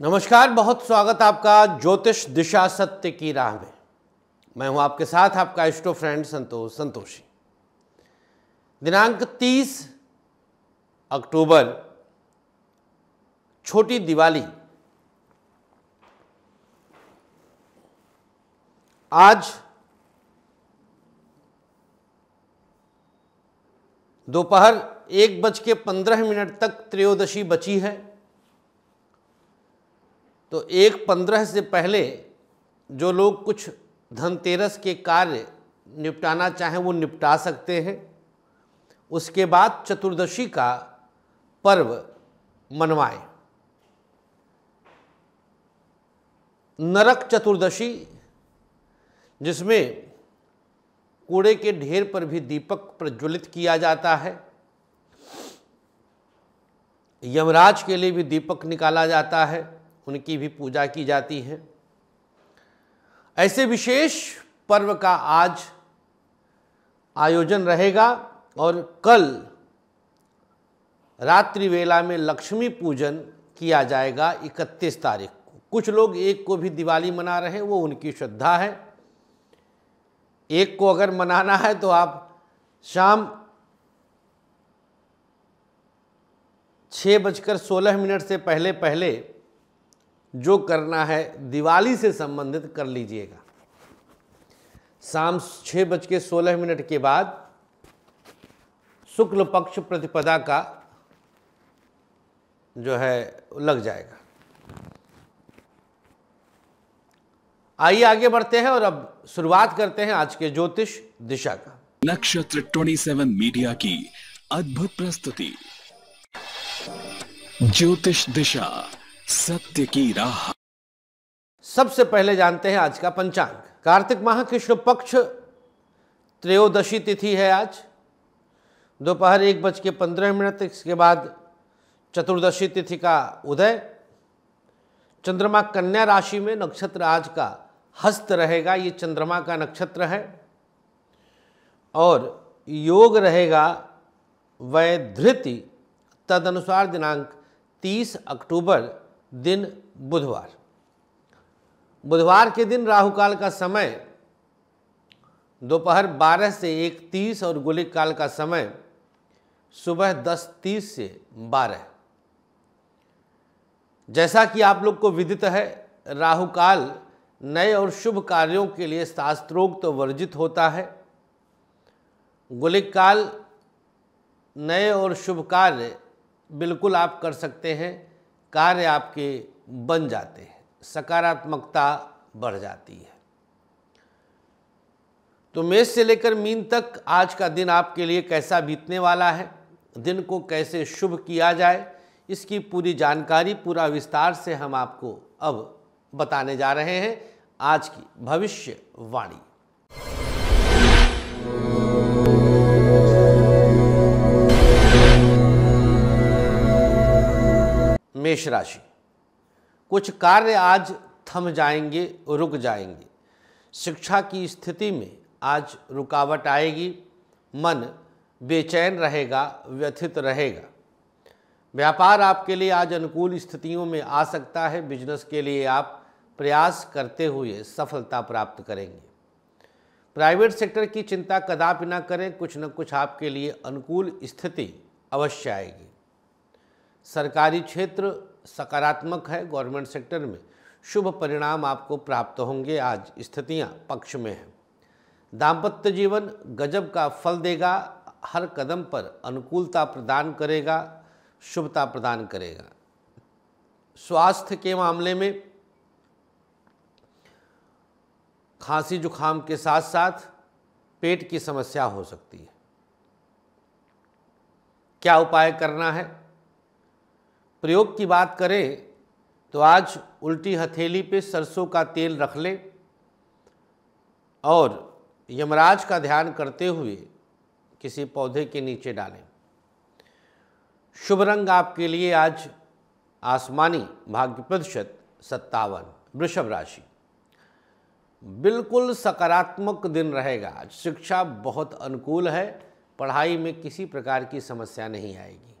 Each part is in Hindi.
नमस्कार बहुत स्वागत आपका ज्योतिष दिशा सत्य की राह में मैं हूं आपके साथ आपका इष्टो फ्रेंड संतोष संतोषी दिनांक 30 अक्टूबर छोटी दिवाली आज दोपहर एक बज के पंद्रह मिनट तक त्रयोदशी बची है तो एक पंद्रह से पहले जो लोग कुछ धनतेरस के कार्य निपटाना चाहें वो निपटा सकते हैं उसके बाद चतुर्दशी का पर्व मनवाएं नरक चतुर्दशी जिसमें कूड़े के ढेर पर भी दीपक प्रज्वलित किया जाता है यमराज के लिए भी दीपक निकाला जाता है उनकी भी पूजा की जाती है ऐसे विशेष पर्व का आज आयोजन रहेगा और कल रात्रि वेला में लक्ष्मी पूजन किया जाएगा 31 तारीख को कुछ लोग एक को भी दिवाली मना रहे हैं वो उनकी श्रद्धा है एक को अगर मनाना है तो आप शाम छः बजकर सोलह मिनट से पहले पहले जो करना है दिवाली से संबंधित कर लीजिएगा शाम छः बज के सोलह मिनट के बाद शुक्ल पक्ष प्रतिपदा का जो है लग जाएगा आइए आगे बढ़ते हैं और अब शुरुआत करते हैं आज के ज्योतिष दिशा का नक्षत्र 27 मीडिया की अद्भुत प्रस्तुति ज्योतिष दिशा सत्य की राह सबसे पहले जानते हैं आज का पंचांग कार्तिक माह कृष्ण पक्ष त्रयोदशी तिथि है आज दोपहर एक बज के पंद्रह मिनट इसके बाद चतुर्दशी तिथि का उदय चंद्रमा कन्या राशि में नक्षत्र आज का हस्त रहेगा ये चंद्रमा का नक्षत्र है और योग रहेगा वैधृति तदनुसार दिनांक 30 अक्टूबर दिन बुधवार बुधवार के दिन राहु काल का समय दोपहर 12 से 1:30 और गोलिक काल का समय सुबह 10:30 से 12 जैसा कि आप लोग को विदित है राहु काल नए और शुभ कार्यों के लिए शास्त्रोक्त तो वर्जित होता है गोलिक काल नए और शुभ कार्य बिल्कुल आप कर सकते हैं कार्य आपके बन जाते हैं सकारात्मकता बढ़ जाती है तो मेष से लेकर मीन तक आज का दिन आपके लिए कैसा बीतने वाला है दिन को कैसे शुभ किया जाए इसकी पूरी जानकारी पूरा विस्तार से हम आपको अब बताने जा रहे हैं आज की भविष्यवाणी मेष राशि कुछ कार्य आज थम जाएंगे रुक जाएंगे शिक्षा की स्थिति में आज रुकावट आएगी मन बेचैन रहेगा व्यथित रहेगा व्यापार आपके लिए आज अनुकूल स्थितियों में आ सकता है बिजनेस के लिए आप प्रयास करते हुए सफलता प्राप्त करेंगे प्राइवेट सेक्टर की चिंता कदापि ना करें कुछ न कुछ आपके लिए अनुकूल स्थिति अवश्य आएगी सरकारी क्षेत्र सकारात्मक है गवर्नमेंट सेक्टर में शुभ परिणाम आपको प्राप्त होंगे आज स्थितियां पक्ष में हैं दाम्पत्य जीवन गजब का फल देगा हर कदम पर अनुकूलता प्रदान करेगा शुभता प्रदान करेगा स्वास्थ्य के मामले में खांसी जुखाम के साथ साथ पेट की समस्या हो सकती है क्या उपाय करना है प्रयोग की बात करें तो आज उल्टी हथेली पे सरसों का तेल रख लें और यमराज का ध्यान करते हुए किसी पौधे के नीचे डालें शुभ रंग आपके लिए आज आसमानी भाग्य प्रतिशत सत्तावन वृषभ राशि बिल्कुल सकारात्मक दिन रहेगा आज शिक्षा बहुत अनुकूल है पढ़ाई में किसी प्रकार की समस्या नहीं आएगी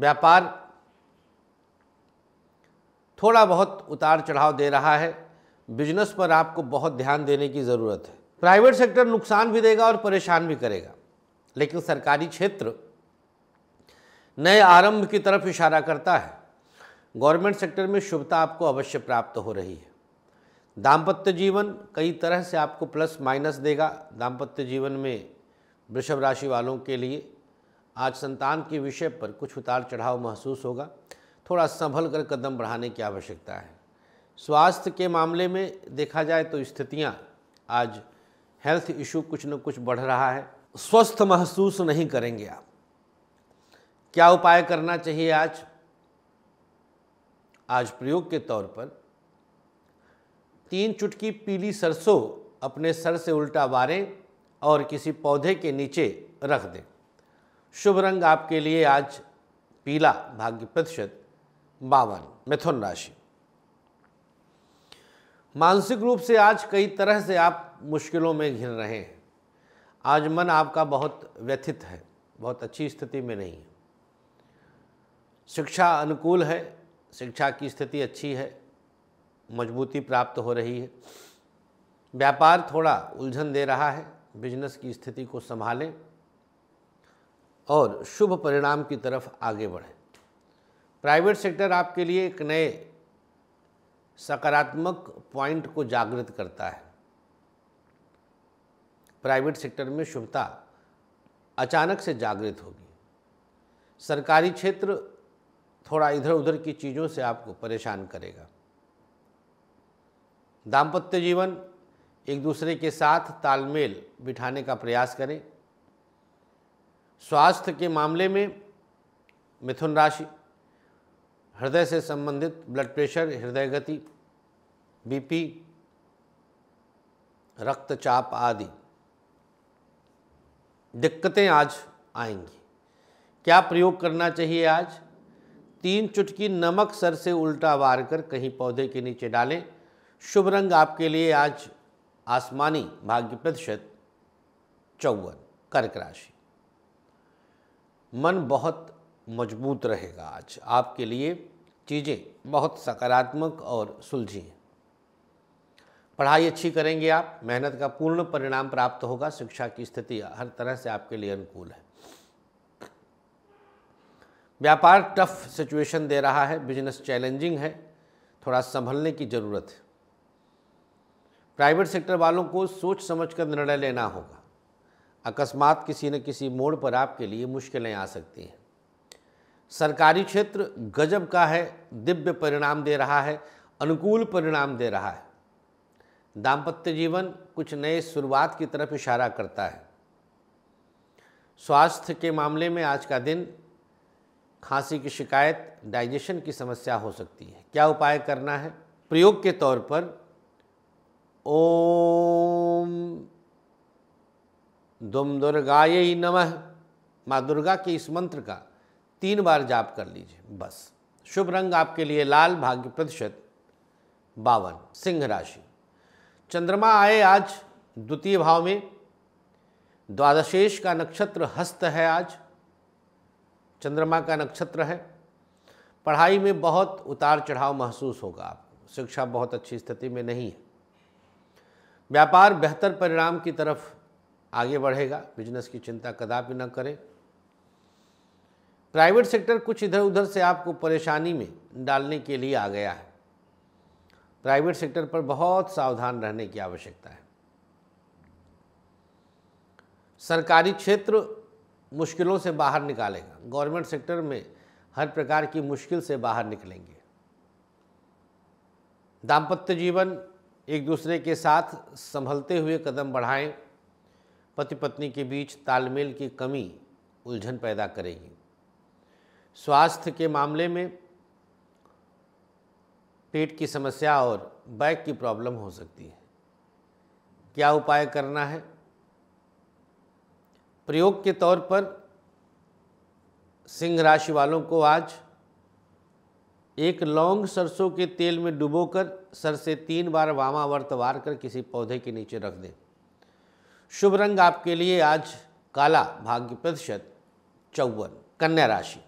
व्यापार थोड़ा बहुत उतार चढ़ाव दे रहा है बिजनेस पर आपको बहुत ध्यान देने की ज़रूरत है प्राइवेट सेक्टर नुकसान भी देगा और परेशान भी करेगा लेकिन सरकारी क्षेत्र नए आरंभ की तरफ इशारा करता है गवर्नमेंट सेक्टर में शुभता आपको अवश्य प्राप्त हो रही है दाम्पत्य जीवन कई तरह से आपको प्लस माइनस देगा दाम्पत्य जीवन में वृषभ राशि वालों के लिए आज संतान के विषय पर कुछ उतार चढ़ाव महसूस होगा थोड़ा संभल कर कदम बढ़ाने की आवश्यकता है स्वास्थ्य के मामले में देखा जाए तो स्थितियाँ आज हेल्थ इशू कुछ न कुछ बढ़ रहा है स्वस्थ महसूस नहीं करेंगे आप क्या उपाय करना चाहिए आज आज प्रयोग के तौर पर तीन चुटकी पीली सरसों अपने सर से उल्टा बारें और किसी पौधे के नीचे रख दें शुभ रंग आपके लिए आज पीला भाग्य प्रतिशत बावन मिथुन राशि मानसिक रूप से आज कई तरह से आप मुश्किलों में घिर रहे हैं आज मन आपका बहुत व्यथित है बहुत अच्छी स्थिति में नहीं है शिक्षा अनुकूल है शिक्षा की स्थिति अच्छी है मजबूती प्राप्त हो रही है व्यापार थोड़ा उलझन दे रहा है बिजनेस की स्थिति को संभालें और शुभ परिणाम की तरफ आगे बढ़ें प्राइवेट सेक्टर आपके लिए एक नए सकारात्मक पॉइंट को जागृत करता है प्राइवेट सेक्टर में शुभता अचानक से जागृत होगी सरकारी क्षेत्र थोड़ा इधर उधर की चीज़ों से आपको परेशान करेगा दाम्पत्य जीवन एक दूसरे के साथ तालमेल बिठाने का प्रयास करें स्वास्थ्य के मामले में मिथुन राशि हृदय से संबंधित ब्लड प्रेशर हृदय गति बीपी रक्तचाप आदि दिक्कतें आज आएंगी क्या प्रयोग करना चाहिए आज तीन चुटकी नमक सर से उल्टा वार कर कहीं पौधे के नीचे डालें शुभ रंग आपके लिए आज आसमानी भाग्य प्रतिशत चौवन कर्क राशि मन बहुत मजबूत रहेगा आज आपके लिए चीज़ें बहुत सकारात्मक और सुलझी हैं पढ़ाई अच्छी करेंगे आप मेहनत का पूर्ण परिणाम प्राप्त होगा शिक्षा की स्थिति हर तरह से आपके लिए अनुकूल है व्यापार टफ सिचुएशन दे रहा है बिजनेस चैलेंजिंग है थोड़ा संभलने की ज़रूरत है प्राइवेट सेक्टर वालों को सोच समझ कर निर्णय लेना होगा अकस्मात किसी न किसी मोड़ पर आपके लिए मुश्किलें आ सकती हैं सरकारी क्षेत्र गजब का है दिव्य परिणाम दे रहा है अनुकूल परिणाम दे रहा है दाम्पत्य जीवन कुछ नए शुरुआत की तरफ इशारा करता है स्वास्थ्य के मामले में आज का दिन खांसी की शिकायत डाइजेशन की समस्या हो सकती है क्या उपाय करना है प्रयोग के तौर पर ओम दुम दुर्गाय नमः माँ दुर्गा के इस मंत्र का तीन बार जाप कर लीजिए बस शुभ रंग आपके लिए लाल भाग्य प्रतिशत बावन सिंह राशि चंद्रमा आए आज द्वितीय भाव में द्वादशेश का नक्षत्र हस्त है आज चंद्रमा का नक्षत्र है पढ़ाई में बहुत उतार चढ़ाव महसूस होगा आपको शिक्षा बहुत अच्छी स्थिति में नहीं है व्यापार बेहतर परिणाम की तरफ आगे बढ़ेगा बिजनेस की चिंता कदापि न करें प्राइवेट सेक्टर कुछ इधर उधर से आपको परेशानी में डालने के लिए आ गया है प्राइवेट सेक्टर पर बहुत सावधान रहने की आवश्यकता है सरकारी क्षेत्र मुश्किलों से बाहर निकालेगा गवर्नमेंट सेक्टर में हर प्रकार की मुश्किल से बाहर निकलेंगे दाम्पत्य जीवन एक दूसरे के साथ संभलते हुए कदम बढ़ाएं पति पत्नी के बीच तालमेल की कमी उलझन पैदा करेगी स्वास्थ्य के मामले में पेट की समस्या और बैक की प्रॉब्लम हो सकती है क्या उपाय करना है प्रयोग के तौर पर सिंह राशि वालों को आज एक लौंग सरसों के तेल में डुबोकर सर से तीन बार वामावर्त वार कर किसी पौधे के नीचे रख दें शुभ रंग आपके लिए आज काला भाग्य प्रतिशत चौवन कन्या राशि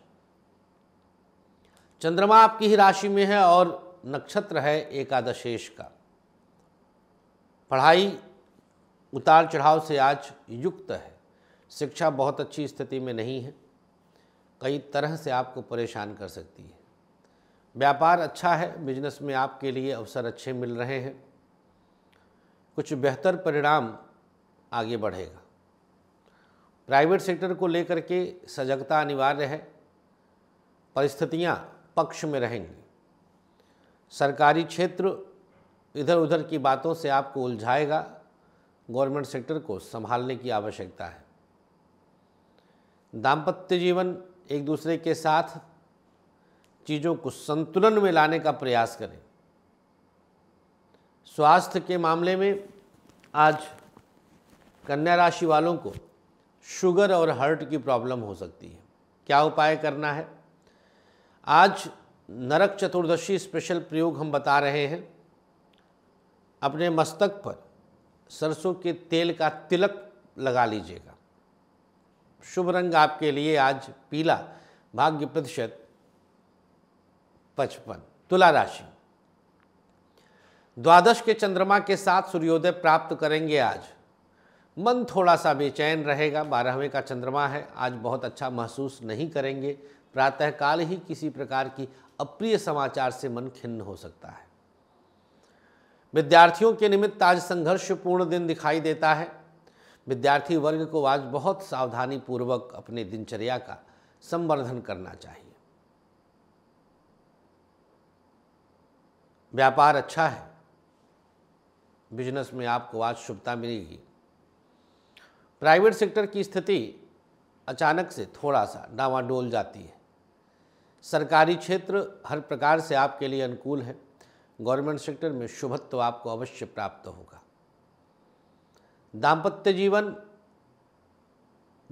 चंद्रमा आपकी ही राशि में है और नक्षत्र है एकादशेश का पढ़ाई उतार चढ़ाव से आज युक्त है शिक्षा बहुत अच्छी स्थिति में नहीं है कई तरह से आपको परेशान कर सकती है व्यापार अच्छा है बिजनेस में आपके लिए अवसर अच्छे मिल रहे हैं कुछ बेहतर परिणाम आगे बढ़ेगा प्राइवेट सेक्टर को लेकर के सजगता अनिवार्य है परिस्थितियां पक्ष में रहेंगी सरकारी क्षेत्र इधर उधर की बातों से आपको उलझाएगा गवर्नमेंट सेक्टर को संभालने की आवश्यकता है दाम्पत्य जीवन एक दूसरे के साथ चीज़ों को संतुलन में लाने का प्रयास करें स्वास्थ्य के मामले में आज कन्या राशि वालों को शुगर और हार्ट की प्रॉब्लम हो सकती है क्या उपाय करना है आज नरक चतुर्दशी स्पेशल प्रयोग हम बता रहे हैं अपने मस्तक पर सरसों के तेल का तिलक लगा लीजिएगा शुभ रंग आपके लिए आज पीला भाग्य प्रतिशत पचपन तुला राशि द्वादश के चंद्रमा के साथ सूर्योदय प्राप्त करेंगे आज मन थोड़ा सा बेचैन रहेगा बारहवें का चंद्रमा है आज बहुत अच्छा महसूस नहीं करेंगे प्रातःकाल ही किसी प्रकार की अप्रिय समाचार से मन खिन्न हो सकता है विद्यार्थियों के निमित्त आज संघर्षपूर्ण दिन दिखाई देता है विद्यार्थी वर्ग को आज बहुत सावधानी पूर्वक अपने दिनचर्या का संवर्धन करना चाहिए व्यापार अच्छा है बिजनेस में आपको आज शुभता मिलेगी प्राइवेट सेक्टर की स्थिति अचानक से थोड़ा सा डावाडोल जाती है सरकारी क्षेत्र हर प्रकार से आपके लिए अनुकूल है गवर्नमेंट सेक्टर में शुभत्व आपको अवश्य प्राप्त होगा दाम्पत्य जीवन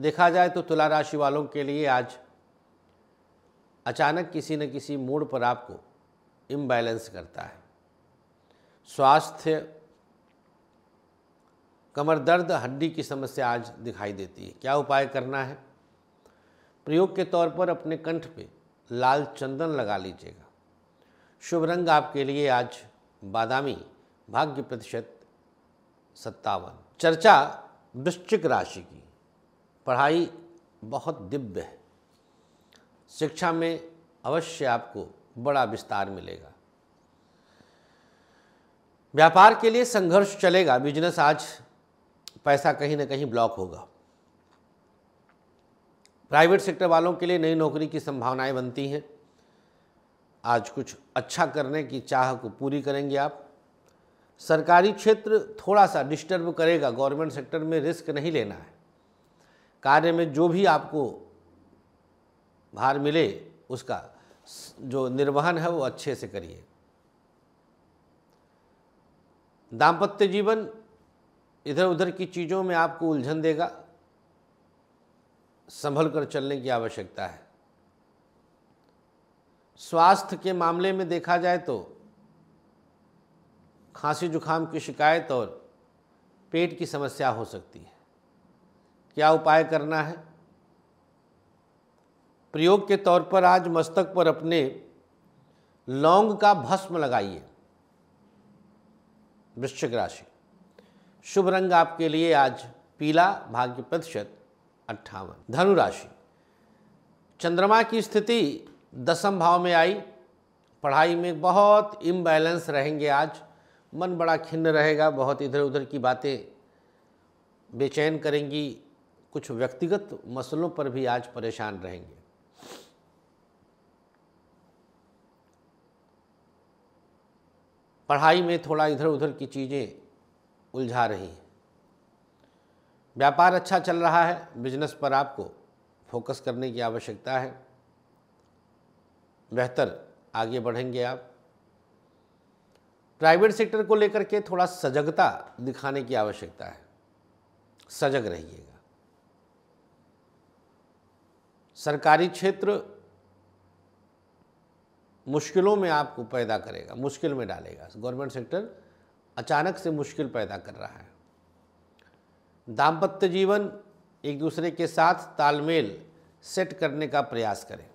देखा जाए तो तुला राशि वालों के लिए आज अचानक किसी न किसी मोड़ पर आपको इम्बैलेंस करता है स्वास्थ्य कमर दर्द हड्डी की समस्या आज दिखाई देती है क्या उपाय करना है प्रयोग के तौर पर अपने कंठ पे लाल चंदन लगा लीजिएगा शुभ रंग आपके लिए आज बादामी भाग्य प्रतिशत सत्तावन चर्चा वृश्चिक राशि की पढ़ाई बहुत दिव्य है शिक्षा में अवश्य आपको बड़ा विस्तार मिलेगा व्यापार के लिए संघर्ष चलेगा बिजनेस आज पैसा कहीं ना कहीं ब्लॉक होगा प्राइवेट सेक्टर वालों के लिए नई नौकरी की संभावनाएं बनती हैं आज कुछ अच्छा करने की चाह को पूरी करेंगे आप सरकारी क्षेत्र थोड़ा सा डिस्टर्ब करेगा गवर्नमेंट सेक्टर में रिस्क नहीं लेना है कार्य में जो भी आपको भार मिले उसका जो निर्वहन है वो अच्छे से करिए दाम्पत्य जीवन इधर उधर की चीज़ों में आपको उलझन देगा संभल कर चलने की आवश्यकता है स्वास्थ्य के मामले में देखा जाए तो खांसी जुखाम की शिकायत और पेट की समस्या हो सकती है क्या उपाय करना है प्रयोग के तौर पर आज मस्तक पर अपने लौंग का भस्म लगाइए वृश्चिक राशि शुभ रंग आपके लिए आज पीला भाग्य प्रतिशत अट्ठावन धनुराशि चंद्रमा की स्थिति दसम भाव में आई पढ़ाई में बहुत इम्बैलेंस रहेंगे आज मन बड़ा खिन्न रहेगा बहुत इधर उधर की बातें बेचैन करेंगी कुछ व्यक्तिगत मसलों पर भी आज परेशान रहेंगे पढ़ाई में थोड़ा इधर उधर की चीज़ें उलझा रही हैं व्यापार अच्छा चल रहा है बिजनेस पर आपको फोकस करने की आवश्यकता है बेहतर आगे बढ़ेंगे आप प्राइवेट सेक्टर को लेकर के थोड़ा सजगता दिखाने की आवश्यकता है सजग रहिएगा सरकारी क्षेत्र मुश्किलों में आपको पैदा करेगा मुश्किल में डालेगा गवर्नमेंट सेक्टर अचानक से मुश्किल पैदा कर रहा है दाम्पत्य जीवन एक दूसरे के साथ तालमेल सेट करने का प्रयास करें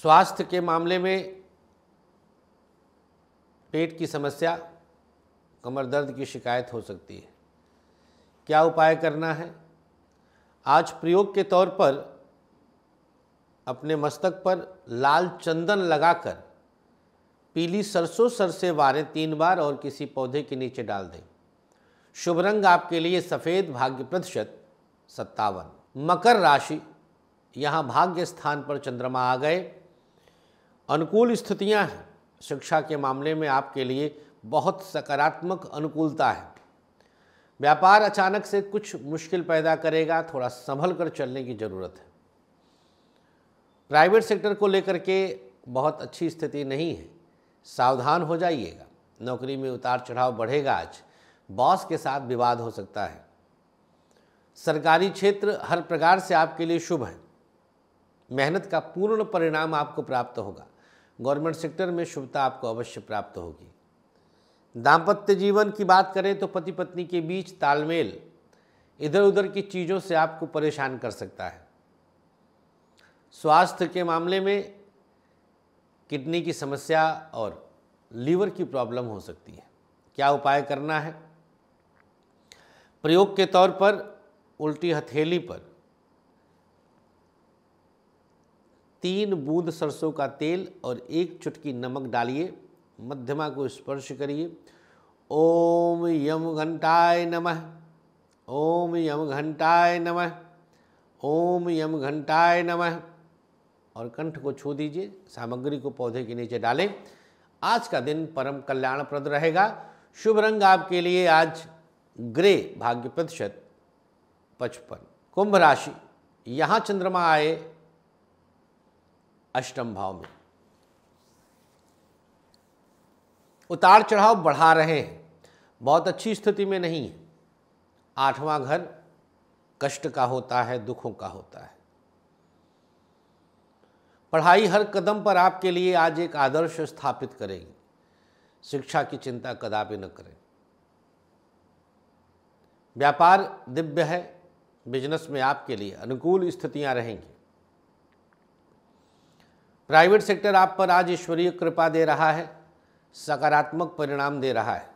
स्वास्थ्य के मामले में पेट की समस्या कमर दर्द की शिकायत हो सकती है क्या उपाय करना है आज प्रयोग के तौर पर अपने मस्तक पर लाल चंदन लगाकर पीली सरसों सर से वारें तीन बार और किसी पौधे के नीचे डाल दें शुभ रंग आपके लिए सफ़ेद भाग्य प्रतिशत सत्तावन मकर राशि यहाँ भाग्य स्थान पर चंद्रमा आ गए अनुकूल स्थितियाँ हैं शिक्षा के मामले में आपके लिए बहुत सकारात्मक अनुकूलता है व्यापार अचानक से कुछ मुश्किल पैदा करेगा थोड़ा संभल कर चलने की ज़रूरत है प्राइवेट सेक्टर को लेकर के बहुत अच्छी स्थिति नहीं है सावधान हो जाइएगा नौकरी में उतार चढ़ाव बढ़ेगा आज बॉस के साथ विवाद हो सकता है सरकारी क्षेत्र हर प्रकार से आपके लिए शुभ है मेहनत का पूर्ण परिणाम आपको प्राप्त होगा गवर्नमेंट सेक्टर में शुभता आपको अवश्य प्राप्त होगी दाम्पत्य जीवन की बात करें तो पति पत्नी के बीच तालमेल इधर उधर की चीज़ों से आपको परेशान कर सकता है स्वास्थ्य के मामले में किडनी की समस्या और लीवर की प्रॉब्लम हो सकती है क्या उपाय करना है प्रयोग के तौर पर उल्टी हथेली पर तीन बूंद सरसों का तेल और एक चुटकी नमक डालिए मध्यमा को स्पर्श करिए ओम यम घंटाय नमः ओम यम घंटाय नमः ओम यम घंटाय नमः और कंठ को छू दीजिए सामग्री को पौधे के नीचे डालें आज का दिन परम कल्याणप्रद रहेगा शुभ रंग आपके लिए आज ग्रे भाग्य प्रतिशत पचपन कुंभ राशि यहाँ चंद्रमा आए अष्टम भाव में उतार चढ़ाव बढ़ा रहे हैं बहुत अच्छी स्थिति में नहीं है आठवां घर कष्ट का होता है दुखों का होता है पढ़ाई हर कदम पर आपके लिए आज एक आदर्श स्थापित करेगी शिक्षा की चिंता कदापि न करें व्यापार दिव्य है बिजनेस में आपके लिए अनुकूल स्थितियां रहेंगी प्राइवेट सेक्टर आप पर आज ईश्वरीय कृपा दे रहा है सकारात्मक परिणाम दे रहा है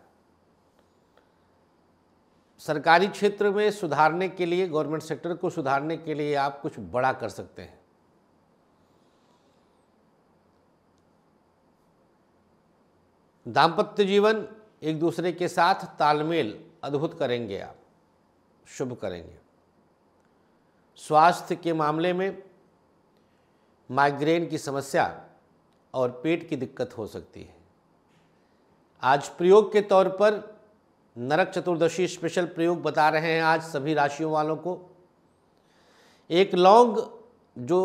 सरकारी क्षेत्र में सुधारने के लिए गवर्नमेंट सेक्टर को सुधारने के लिए आप कुछ बड़ा कर सकते हैं दाम्पत्य जीवन एक दूसरे के साथ तालमेल अद्भुत करेंगे आप शुभ करेंगे स्वास्थ्य के मामले में माइग्रेन की समस्या और पेट की दिक्कत हो सकती है आज प्रयोग के तौर पर नरक चतुर्दशी स्पेशल प्रयोग बता रहे हैं आज सभी राशियों वालों को एक लौंग जो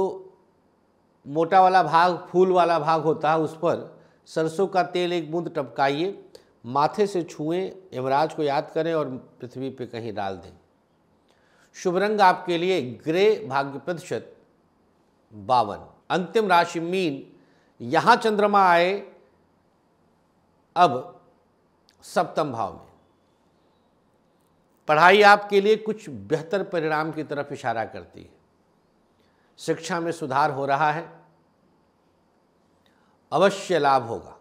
मोटा वाला भाग फूल वाला भाग होता है उस पर सरसों का तेल एक बूंद टपकाइए माथे से छुएं यमराज को याद करें और पृथ्वी पे कहीं डाल दें शुभ रंग आपके लिए ग्रे भाग्य प्रतिशत बावन अंतिम राशि मीन यहाँ चंद्रमा आए अब सप्तम भाव में पढ़ाई आपके लिए कुछ बेहतर परिणाम की तरफ इशारा करती है शिक्षा में सुधार हो रहा है अवश्य लाभ होगा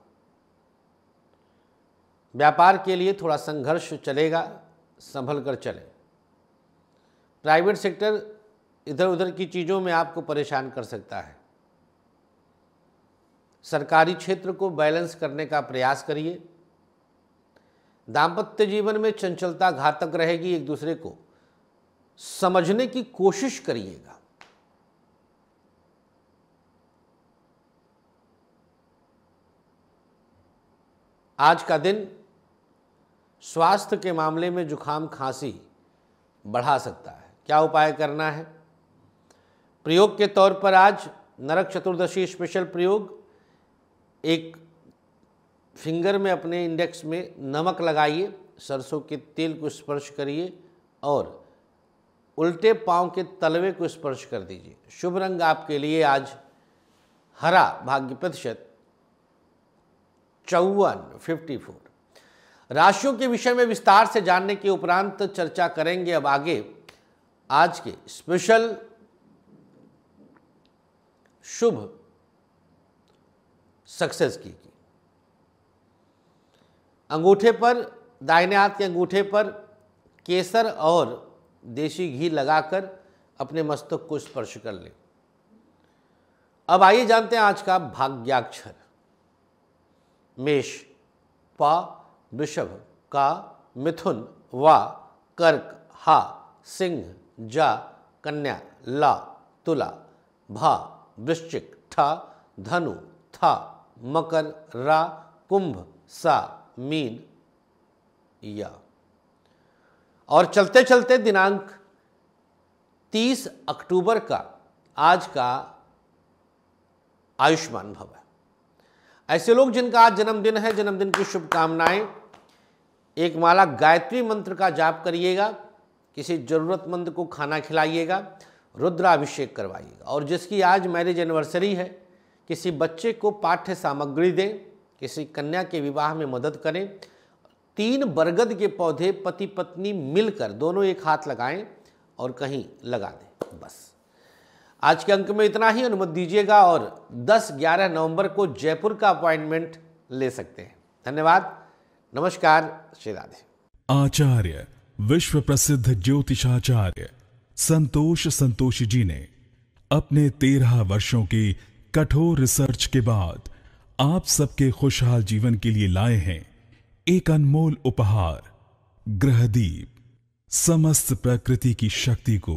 व्यापार के लिए थोड़ा संघर्ष चलेगा संभल कर चले प्राइवेट सेक्टर इधर उधर की चीज़ों में आपको परेशान कर सकता है सरकारी क्षेत्र को बैलेंस करने का प्रयास करिए दाम्पत्य जीवन में चंचलता घातक रहेगी एक दूसरे को समझने की कोशिश करिएगा आज का दिन स्वास्थ्य के मामले में जुखाम खांसी बढ़ा सकता है क्या उपाय करना है प्रयोग के तौर पर आज नरक चतुर्दशी स्पेशल प्रयोग एक फिंगर में अपने इंडेक्स में नमक लगाइए सरसों के तेल को स्पर्श करिए और उल्टे पांव के तलवे को स्पर्श कर दीजिए शुभ रंग आपके लिए आज हरा भाग्य प्रतिशत चौवन फिफ्टी फोर राशियों के विषय में विस्तार से जानने के उपरांत चर्चा करेंगे अब आगे आज के स्पेशल शुभ सक्सेस की अंगूठे पर दाहिने हाथ के अंगूठे पर केसर और देशी घी लगाकर अपने मस्तक को स्पर्श कर लें अब आइए जानते हैं आज का भाग्याक्षर मेष पा वृषभ का मिथुन वा कर्क हा सिंह जा कन्या ला तुला भा वृश्चिक ठा धनु था मकर रा कुंभ सा मीन या और चलते चलते दिनांक 30 अक्टूबर का आज का आयुष्मान भव है ऐसे लोग जिनका आज जन्मदिन है जन्मदिन की शुभकामनाएं एक माला गायत्री मंत्र का जाप करिएगा किसी ज़रूरतमंद को खाना खिलाइएगा रुद्राभिषेक करवाइएगा और जिसकी आज मैरिज एनिवर्सरी है किसी बच्चे को पाठ्य सामग्री दें किसी कन्या के विवाह में मदद करें तीन बरगद के पौधे पति पत्नी मिलकर दोनों एक हाथ लगाएं और कहीं लगा दें बस आज के अंक में इतना ही अनुमति दीजिएगा और 10-11 नवंबर को जयपुर का अपॉइंटमेंट ले सकते हैं धन्यवाद नमस्कार श्री राधे आचार्य विश्व प्रसिद्ध ज्योतिषाचार्य संतोष संतोष जी ने अपने तेरह वर्षों की कठोर रिसर्च के बाद आप सबके खुशहाल जीवन के लिए लाए हैं एक अनमोल उपहार ग्रहदीप समस्त प्रकृति की शक्ति को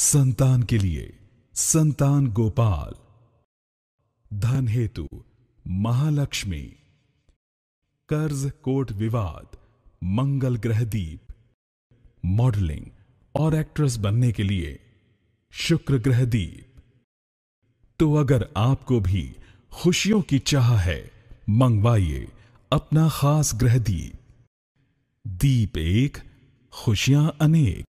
संतान के लिए संतान गोपाल धन हेतु महालक्ष्मी कर्ज कोट विवाद मंगल ग्रहदीप मॉडलिंग और एक्ट्रेस बनने के लिए शुक्र ग्रहदीप तो अगर आपको भी खुशियों की चाह है मंगवाइए अपना खास ग्रहदीप दीप एक खुशियां अनेक